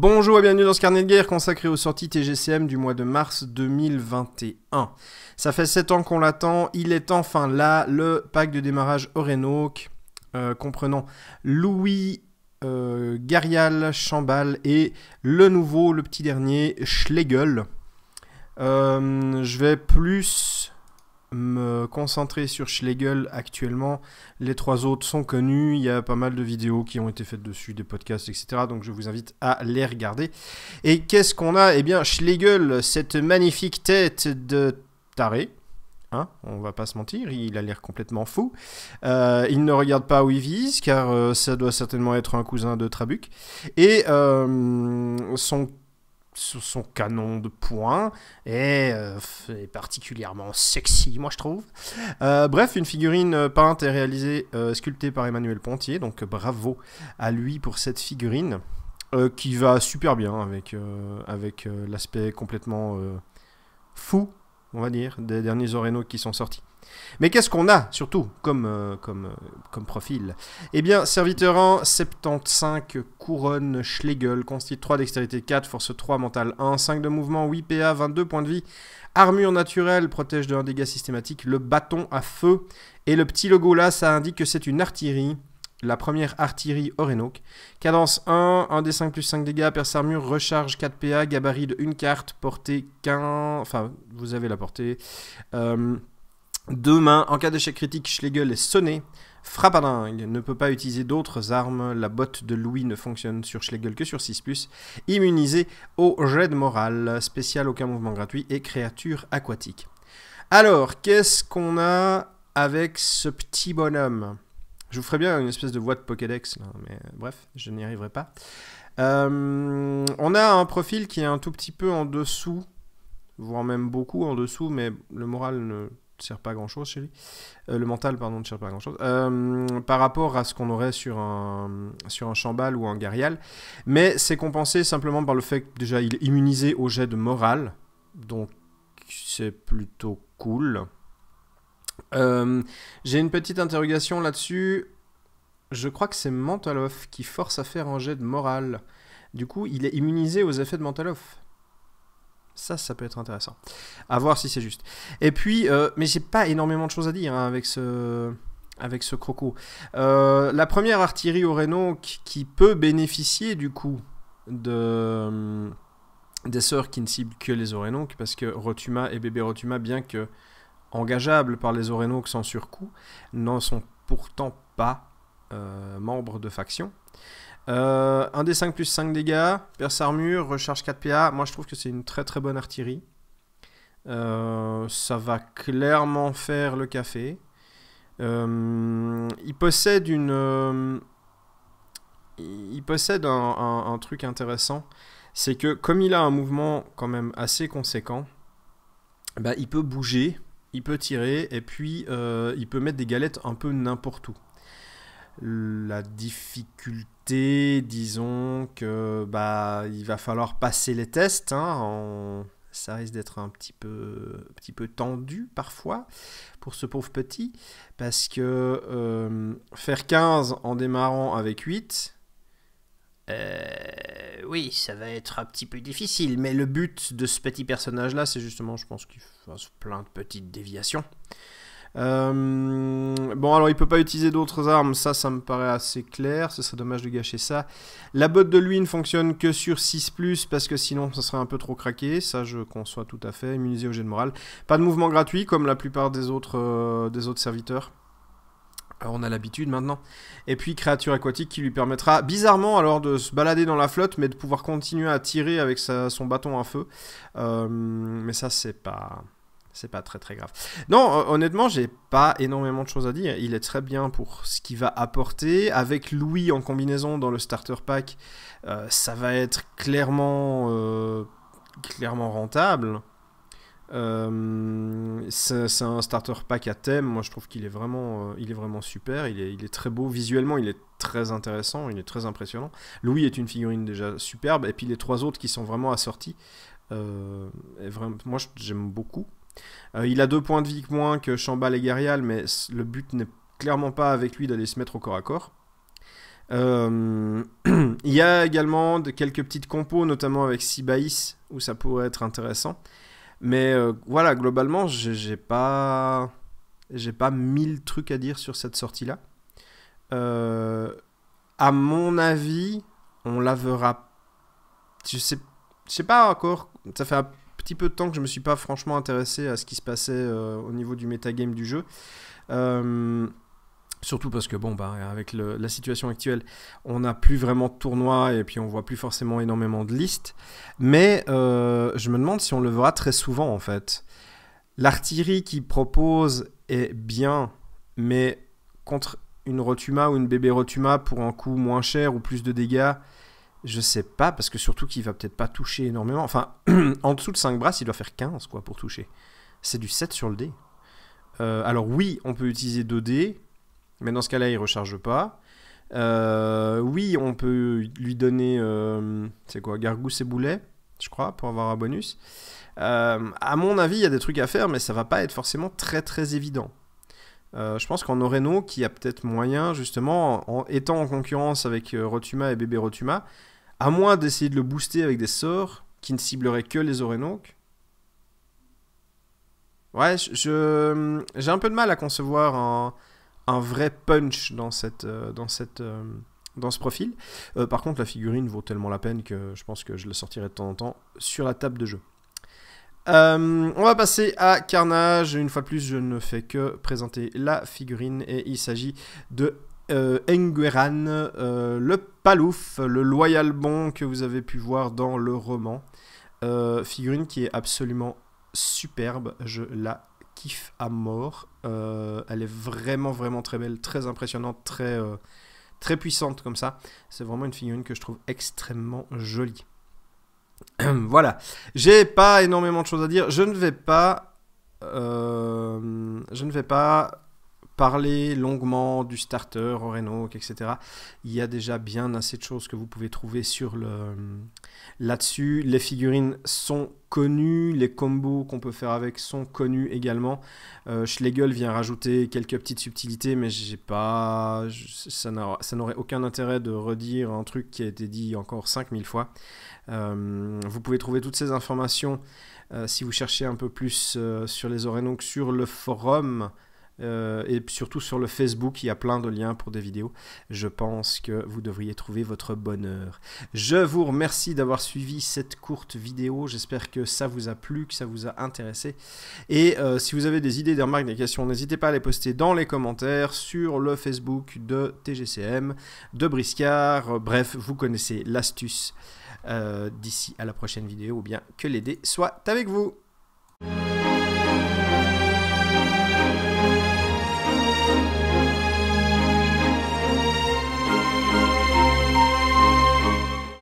Bonjour et bienvenue dans ce carnet de guerre consacré aux sorties TGCM du mois de mars 2021. Ça fait 7 ans qu'on l'attend, il est enfin là, le pack de démarrage Orenok, euh, comprenant Louis, euh, Garial, Chambal et le nouveau, le petit dernier, Schlegel. Euh, je vais plus me concentrer sur Schlegel actuellement. Les trois autres sont connus. Il y a pas mal de vidéos qui ont été faites dessus, des podcasts, etc. Donc je vous invite à les regarder. Et qu'est-ce qu'on a Eh bien, Schlegel, cette magnifique tête de taré. Hein on va pas se mentir, il a l'air complètement fou. Euh, il ne regarde pas où il vise, car euh, ça doit certainement être un cousin de Trabuc. Et euh, son sur son canon de poing euh, et, particulièrement sexy, moi je trouve. Euh, bref, une figurine euh, peinte et réalisée, sculptée par Emmanuel Pontier, donc bravo à lui pour cette figurine qui va super bien avec, avec l'aspect complètement fou, on va dire, des derniers Orenos qui sont sortis. Mais qu'est-ce qu'on a surtout comme, euh, comme, euh, comme profil Eh bien, serviteur 1, 75, couronne, Schlegel, constitue 3, dextérité 4, force 3, mental 1, 5 de mouvement, 8 PA, 22 points de vie, armure naturelle, protège de 1 dégât systématique, le bâton à feu. Et le petit logo là, ça indique que c'est une artillerie. La première artillerie Orenok. Cadence 1, 1 des 5 plus 5 dégâts, perce armure, recharge 4 PA, gabarit de 1 carte, portée 15. Enfin, vous avez la portée. Euh, Demain, en cas d'échec critique, Schlegel est sonné. Frappe à dingue, ne peut pas utiliser d'autres armes, la botte de Louis ne fonctionne sur Schlegel que sur 6+, immunisé au jet de morale, spécial aucun mouvement gratuit et créature aquatique. Alors, qu'est-ce qu'on a avec ce petit bonhomme Je vous ferai bien une espèce de voix de Pokédex, mais euh, bref, je n'y arriverai pas. Euh, on a un profil qui est un tout petit peu en dessous, voire même beaucoup en dessous, mais le moral ne sert pas grand chose chez lui. Euh, le mental, pardon, ne sert pas grand chose. Euh, par rapport à ce qu'on aurait sur un, sur un chambal ou un garial. Mais c'est compensé simplement par le fait que déjà il est immunisé au jet de morale. Donc c'est plutôt cool. Euh, j'ai une petite interrogation là-dessus. Je crois que c'est Mental qui force à faire un jet de morale. Du coup, il est immunisé aux effets de Mental ça, ça peut être intéressant. À voir si c'est juste. Et puis, euh, mais j'ai pas énormément de choses à dire hein, avec ce avec ce croco. Euh, la première artillerie au qui peut bénéficier du coup de hum, des sœurs qui ne ciblent que les Orénonques, parce que Rotuma et bébé Rotuma, bien que engageables par les Orénonques sans surcoût, n'en sont pourtant pas euh, membres de faction. Euh, un 1 des 5 plus 5 dégâts, perce armure, recharge 4 PA. Moi, je trouve que c'est une très très bonne artillerie. Euh, ça va clairement faire le café. Euh, il possède une. il possède un, truc intéressant. C'est que comme il a un mouvement quand même assez conséquent, bah, il peut bouger, il peut tirer, et puis il peut mettre des galettes un peu n'importe où la difficulté, disons que bah il va falloir passer les tests. Hein, ça risque d'être un petit peu, petit peu tendu parfois pour ce pauvre petit, parce que euh, faire 15 en démarrant avec 8, euh, oui, ça va être un petit peu difficile, mais le but de ce petit personnage-là, c'est justement, je pense qu'il fasse plein de petites déviations. Euh, bon, alors il peut pas utiliser d'autres armes, ça, ça me paraît assez clair. Ce serait dommage de gâcher ça. La botte de lui ne fonctionne que sur 6 parce que sinon, ça serait un peu trop craqué. Ça, je conçois tout à fait. Immunisé au jet de morale. Pas de mouvement gratuit comme la plupart des autres, euh, des autres serviteurs. Euh, on a l'habitude maintenant. Et puis créature aquatique qui lui permettra bizarrement alors de se balader dans la flotte mais de pouvoir continuer à tirer avec son bâton à feu. mais ça c'est pas c'est pas très très grave. Non, honnêtement, j'ai pas énormément de choses à dire. Il est très bien pour ce qu'il va apporter. Avec Louis en combinaison dans le starter pack, euh, ça va être clairement, euh, clairement rentable. Euh, c'est un starter pack à thème. Moi, je trouve qu'il est vraiment, il est vraiment super. Il est, il est, très beau visuellement. Il est très intéressant. Il est très impressionnant. Louis est une figurine déjà superbe. Et puis les trois autres qui sont vraiment assortis. moi, j'aime beaucoup. Euh, il a deux points de vie moins que Chambal et Garial, mais le but n'est clairement pas avec lui d'aller se mettre au corps à corps. Euh, il y a également de, quelques petites compos, notamment avec Sibaïs, où ça pourrait être intéressant. Mais euh, voilà, globalement, j'ai pas, j'ai pas mille trucs à dire sur cette sortie-là. à mon avis, on la verra. Je sais, je sais pas encore. Ça fait petit peu de temps que je me suis pas franchement intéressé à ce qui se passait euh, au niveau du metagame du jeu. Euh, surtout parce que, bon, bah, avec la situation actuelle, on n'a plus vraiment de tournoi et puis on voit plus forcément énormément de listes. Mais euh, je me demande si on le verra très souvent, en fait. L'artillerie qui propose est bien, mais contre une Rotuma ou une bébé Rotuma pour un coût moins cher ou plus de dégâts, je sais pas, parce que surtout qu'il va peut-être pas toucher énormément. Enfin, en dessous de 5 brasses, il doit faire 15 quoi, pour toucher. C'est du 7 sur le dé. Euh, alors oui, on peut utiliser 2 dés, mais dans ce cas-là, il recharge pas. Euh, oui, on peut lui donner, euh, c'est quoi, gargousse et boulet, je crois, pour avoir un bonus. à mon avis, il y a des trucs à faire, mais ça va pas être forcément très très évident. Euh, je pense qu'en Oreno, qui a peut-être moyen, justement, en, étant en concurrence avec euh, Rotuma et Bébé Rotuma, à moins d'essayer de le booster avec des sorts qui ne cibleraient que les Orénoques. Ouais, je, j'ai un peu de mal à concevoir un, vrai punch dans, cette, euh, dans, cette, dans ce profil. par contre, la figurine vaut tellement la peine que je pense que je la sortirai de temps en temps sur la table de jeu. Euh, on va passer à Carnage. Une fois de plus, je ne fais que présenter la figurine et il s'agit de euh, euh le palouf, le loyal bon que vous avez pu voir dans le roman. Euh, figurine qui est absolument superbe. Je la kiffe à mort. elle est vraiment, vraiment très belle, très impressionnante, très, très puissante comme ça. C'est vraiment une figurine que je trouve extrêmement jolie. voilà, j'ai pas énormément de choses à dire. Je ne vais pas, euh, je ne vais pas parler longuement du starter, Renault etc. Il y a déjà bien assez de choses que vous pouvez trouver sur le là-dessus. Les figurines sont connues, les combos qu'on peut faire avec sont connus également. Euh, Schlegel vient rajouter quelques petites subtilités, mais j'ai pas, ça n'aurait aucun intérêt de redire un truc qui a été dit encore 5000 fois. Euh, vous pouvez trouver toutes ces informations euh, si vous cherchez un peu plus sur les Orénoques sur le forum euh, et surtout sur le Facebook, il y a plein de liens pour des vidéos. Je pense que vous devriez trouver votre bonheur. Je vous remercie d'avoir suivi cette courte vidéo. J'espère que ça vous a plu, que ça vous a intéressé. Et euh, si vous avez des idées, des remarques, des questions, n'hésitez pas à les poster dans les commentaires sur le Facebook de TGCM, de Briscard. Bref, vous connaissez l'astuce. Euh, d'ici à la prochaine vidéo, ou bien que les soit soient avec vous.